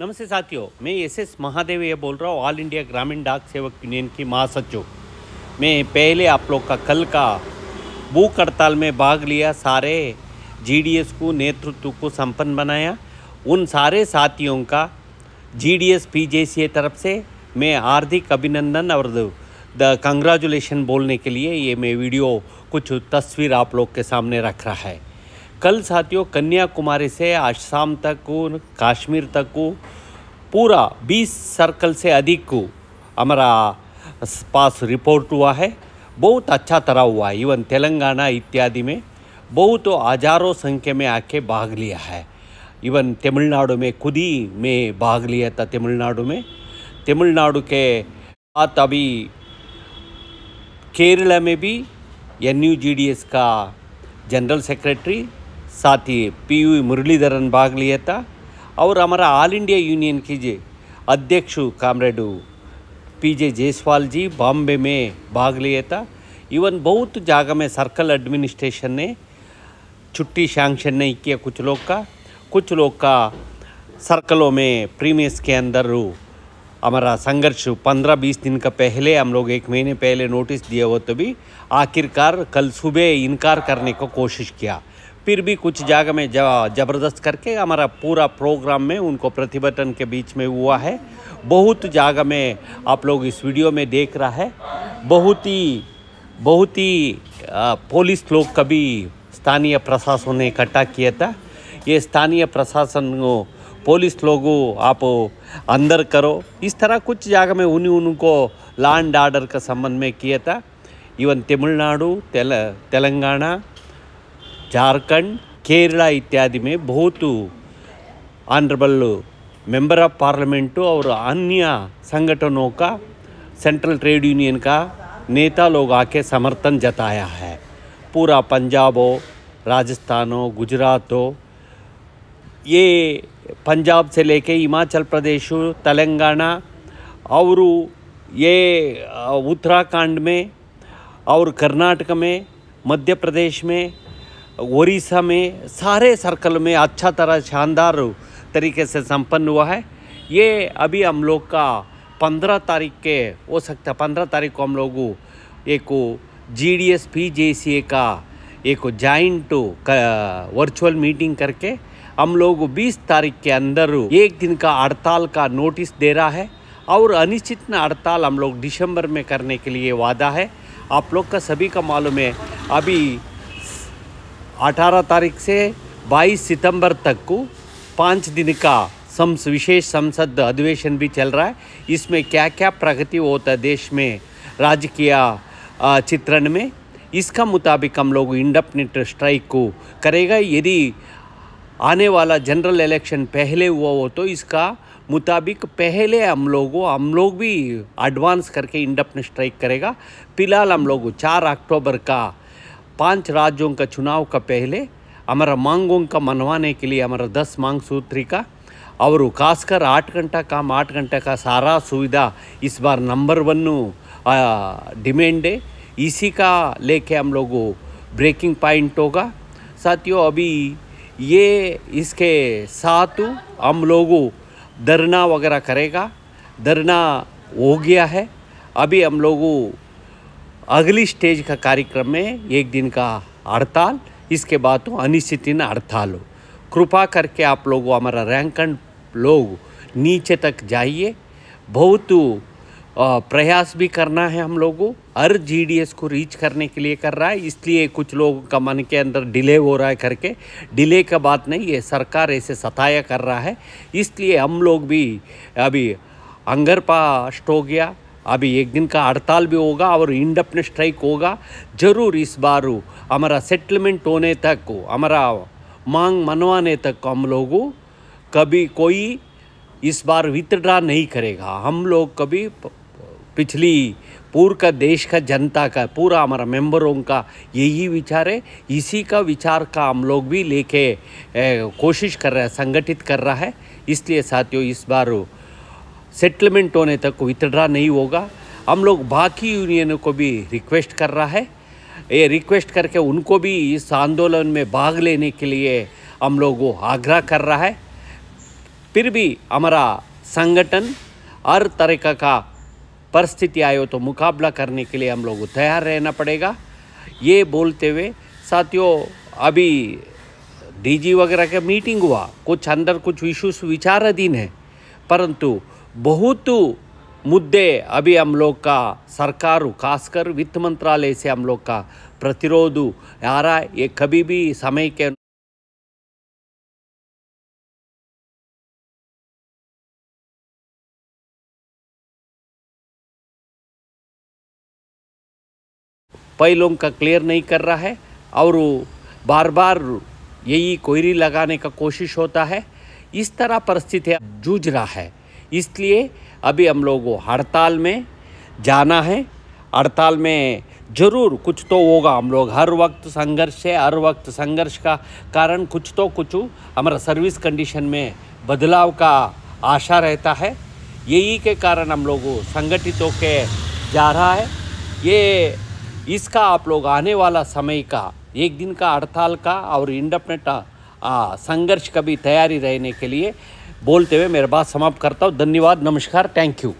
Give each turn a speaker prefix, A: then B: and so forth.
A: नमस्ते साथियों मैं एस एस महादेव ये बोल रहा हूँ ऑल इंडिया ग्रामीण डाक सेवक यूनियन की महासचिव मैं पहले आप लोग का कल का भूख हड़ताल में भाग लिया सारे जीडीएस को नेतृत्व को संपन्न बनाया उन सारे साथियों का जीडीएस पीजेसी तरफ से मैं हार्दिक अभिनंदन और द कंग्रेचुलेशन बोलने के लिए ये मैं वीडियो कुछ तस्वीर आप लोग के सामने रख रहा है कल साथियों कन्याकुमारी से आसाम तक को तक को पूरा 20 सर्कल से अधिक को हमारा पास रिपोर्ट हुआ है बहुत अच्छा तरह हुआ है इवन तेलंगाना इत्यादि में बहुत हजारों संख्या में आके भाग लिया है इवन तमिलनाडु में खुद ही में भाग लिया था तमिलनाडु में तमिलनाडु के बाद अभी केरला में भी एन का जनरल सेक्रेटरी साथ ही पी यू मुरलीधरन भाग लिया था और हमारा ऑल इंडिया यूनियन के जे अध्यक्ष comrade P J Jaiswal ji Bombay में भाग लिया था इवन बहुत जगह में सर्कल एडमिनिस्ट्रेशन ने छुट्टी सैंक्शन नहीं किया कुछ लोग का कुछ लोग का सर्कलों में प्रीमियस के अंदर हमारा संघर्ष पंद्रह बीस दिन का पहले हम लोग एक महीने पहले नोटिस दिया हुआ तो भी आखिरकार कल सुबह इनकार करने को कोशिश किया फिर भी कुछ जगह में ज़बरदस्त करके हमारा पूरा प्रोग्राम में उनको प्रतिभटन के बीच में हुआ है बहुत जगह में आप लोग इस वीडियो में देख रहा है बहुत ही बहुत ही पुलिस लोग कभी स्थानीय प्रशासन ने इकट्ठा किया था ये स्थानीय प्रशासन को पुलिस लोगों आप अंदर करो इस तरह कुछ जगह में उन्हीं उनको लैंड ऑर्डर के संबंध में किया था इवन तमिलनाडु तेल तेलंगाना झारखंड केरला इत्यादि में बहुत आनरबल मेंबर ऑफ पार्लियामेंट और अन्य संगठनों का सेंट्रल ट्रेड यूनियन का नेता लोग आके समर्थन जताया है पूरा पंजाब हो राजस्थान हो गुजरात हो ये पंजाब से लेके हिमाचल प्रदेश हो तेलंगाना और ये उत्तराखंड में और कर्नाटक में मध्य प्रदेश में उड़ीसा में सारे सर्कल में अच्छा तरह शानदार तरीके से संपन्न हुआ है ये अभी हम लोग का पंद्रह तारीख के हो सकता है पंद्रह तारीख को हम लोग एक G D S P J C A का एक जॉइंट वर्चुअल मीटिंग करके हम लोग 20 तारीख के अंदर एक दिन का हड़ताल का नोटिस दे रहा है और अनिश्चित हड़ताल हम लोग दिसंबर में करने के लिए वादा है आप लोग का सभी का मालूम है अभी 18 तारीख से 22 सितंबर तक को पाँच दिन का सम विशेष संसद अधिवेशन भी चल रहा है इसमें क्या क्या प्रगति होता है देश में राजकीय चित्रण में इसका मुताबिक हम लोग इंडपनेट स्ट्राइक को करेगा यदि आने वाला जनरल इलेक्शन पहले हुआ हो तो इसका मुताबिक पहले हम लोगों हम लोग भी एडवांस करके इंडपनेट स्ट्राइक करेगा फिलहाल हम लोग चार अक्टूबर का पांच राज्यों का चुनाव का पहले हमारा मांगों का मनवाने के लिए हमारा दस मांग सूत्री का खासकर आठ घंटा काम आठ ಆಟ್ का सारा सुविधा इस बार नंबर वन डिमेंड है इसी का लेके हम लोग ब्रेकिंग पॉइंट होगा साथियों अभी ये इसके साथ हम लोग धरना वगैरह करेगा धरना हो गया है अभी हम लोगों अगली स्टेज का कार्यक्रम में एक दिन का हड़ताल इसके बाद तो अनिश्चित हड़ताल हो कृपा करके आप लोगों हमारा रैंकन लोग नीचे तक जाइए बहुत प्रयास भी करना है हम लोगों हर जीडीएस को रीच करने के लिए कर रहा है इसलिए कुछ लोगों का मन के अंदर डिले हो रहा है करके डिले का बात नहीं है सरकार ऐसे सताया कर रहा है इसलिए हम लोग भी अभी अंगरपा हो गया अभी एक दिन का हड़ताल भी होगा और इंडपन स्ट्राइक होगा जरूर इस बार हमारा सेटलमेंट होने तक हमारा मांग मनवाने तक हम लोग कभी कोई इस बार विथड्रा नहीं करेगा हम लोग कभी पिछली पूर्व का देश का जनता का पूरा हमारा मेंबरों का यही विचार है इसी का विचार का हम लोग भी लेके कोशिश कर रहे हैं संगठित कर रहा है इसलिए साथियों इस बार सेटलमेंट होने तक विथड्रा नहीं होगा हम लोग बाकी यूनियनों को भी रिक्वेस्ट कर रहा है ये रिक्वेस्ट करके उनको भी इस आंदोलन में भाग लेने के लिए हम लोग वो आग्रह कर रहा है फिर भी हमारा संगठन हर तरीका का परिस्थिति आयो तो मुकाबला करने के लिए हम लोग तैयार रहना पड़ेगा ये बोलते हुए साथियों अभी डीजी वगैरह का मीटिंग हुआ कुछ अंदर कुछ इश्यूज विचाराधीन है परंतु बहुत मुद्दे अभी हम लोग का सरकार खासकर वित्त मंत्रालय से हम लोग का प्रतिरोध आ रहा है ये कभी भी समय के पहलों का क्लियर नहीं कर रहा है और बार बार यही कोयरी लगाने का कोशिश होता है इस तरह परिस्थितियाँ जूझ रहा है इसलिए अभी हम लोग को हड़ताल में जाना है हड़ताल में ज़रूर कुछ तो होगा हम लोग हर वक्त संघर्ष है हर वक्त संघर्ष का कारण कुछ तो कुछ हमारा सर्विस कंडीशन में बदलाव का आशा रहता है यही के कारण हम लोग संगठित होकर जा रहा है ये इसका आप लोग आने वाला समय का एक दिन का हड़ताल का और इंडपनेट संघर्ष का भी तैयारी रहने के लिए बोलते हुए मेरे बात समाप्त करता हूँ धन्यवाद नमस्कार थैंक यू